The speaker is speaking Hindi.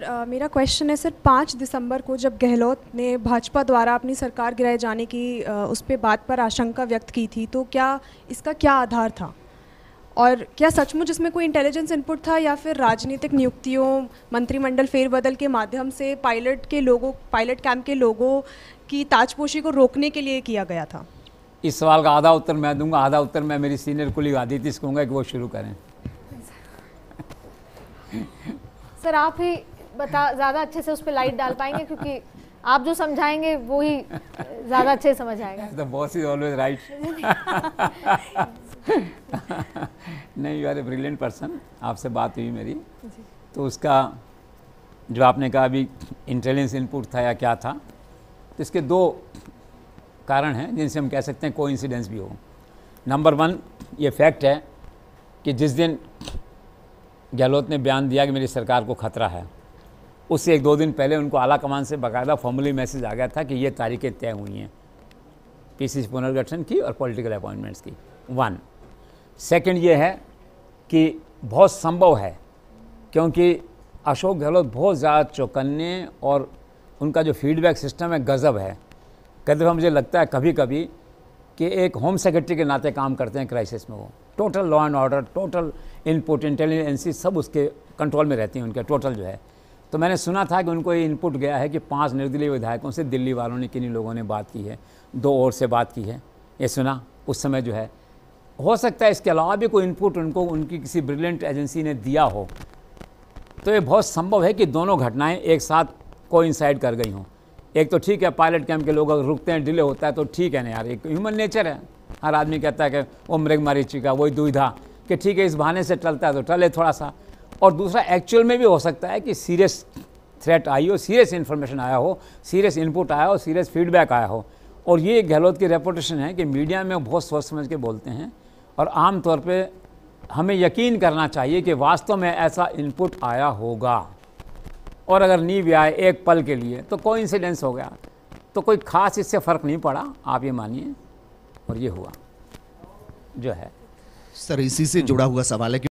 Uh, मेरा क्वेश्चन है सर पाँच दिसंबर को जब गहलोत ने भाजपा द्वारा अपनी सरकार गिराए जाने की uh, उस पर बात पर आशंका व्यक्त की थी तो क्या इसका क्या आधार था और क्या सचमुच इसमें कोई इंटेलिजेंस इनपुट था या फिर राजनीतिक नियुक्तियों मंत्रिमंडल फेरबदल के माध्यम से पायलट के लोगों पायलट कैंप के लोगों की ताजपोशी को रोकने के लिए किया गया था इस सवाल का आधा उत्तर मैं दूंगा आधा उत्तर मैं मेरी सीनियर कुली आदित्य से कहूँगा कि वो शुरू करें सर आप ही बता ज़्यादा अच्छे से उस पर लाइट डाल पाएंगे क्योंकि आप जो समझाएंगे वो ही ज़्यादा अच्छे समझ आएगा बॉस इज ऑलवेज राइट नहीं you are a brilliant person आपसे बात हुई मेरी तो उसका जो आपने कहा अभी इंटेलिजेंस इनपुट था या क्या था तो इसके दो कारण हैं जिनसे हम कह सकते हैं को भी हो नंबर वन ये फैक्ट है कि जिस दिन गहलोत ने बयान दिया कि मेरी सरकार को खतरा है उससे एक दो दिन पहले उनको आला कमान से बाकायदा फॉर्मली मैसेज आ गया था कि ये तारीखें तय हुई हैं पीसीसी पुनर्गठन की और पॉलिटिकल अपॉइंटमेंट्स की वन सेकंड ये है कि बहुत संभव है क्योंकि अशोक गहलोत बहुत ज़्यादा चौकन्ने और उनका जो फीडबैक सिस्टम है गज़ब है कभी कभी मुझे लगता है कभी कभी कि एक होम सेक्रेटरी के नाते काम करते हैं क्राइसिस में वो total law and order total input intelligence सब उसके कंट्रोल में रहती हैं उनके टोटल जो है तो मैंने सुना था कि उनको ये इनपुट गया है कि पांच निर्दलीय विधायकों से दिल्ली वालों ने किन्हीं लोगों ने बात की है दो और से बात की है ये सुना उस समय जो है हो सकता है इसके अलावा भी कोई इनपुट उनको उनकी किसी ब्रिलियंट एजेंसी ने दिया हो तो ये बहुत संभव है कि दोनों घटनाएँ एक साथ को कर गई हों एक तो ठीक है पायलट कैंप के लोग अगर रुकते हैं डिले होता है तो ठीक है ना यार एक ह्यूमन नेचर है हर आदमी कहता है कि वो मृग चीका वही दुविधा कि ठीक है इस बहाने से टलता है तो टले थोड़ा सा और दूसरा एक्चुअल में भी हो सकता है कि सीरियस थ्रेट आई हो सीरियस इन्फॉर्मेशन आया हो सीरियस इनपुट आया हो सीरियस फीडबैक आया हो और ये गहलोत की रेपोटेशन है कि मीडिया में बहुत सोच समझ के बोलते हैं और आम तौर पे हमें यकीन करना चाहिए कि वास्तव में ऐसा इनपुट आया होगा और अगर नहीं भी आए एक पल के लिए तो कोई इंसिडेंस हो गया तो कोई ख़ास इससे फ़र्क नहीं पड़ा आप ये मानिए और ये हुआ जो है सर इसी से हम्म। जुड़ा हुआ सवाल है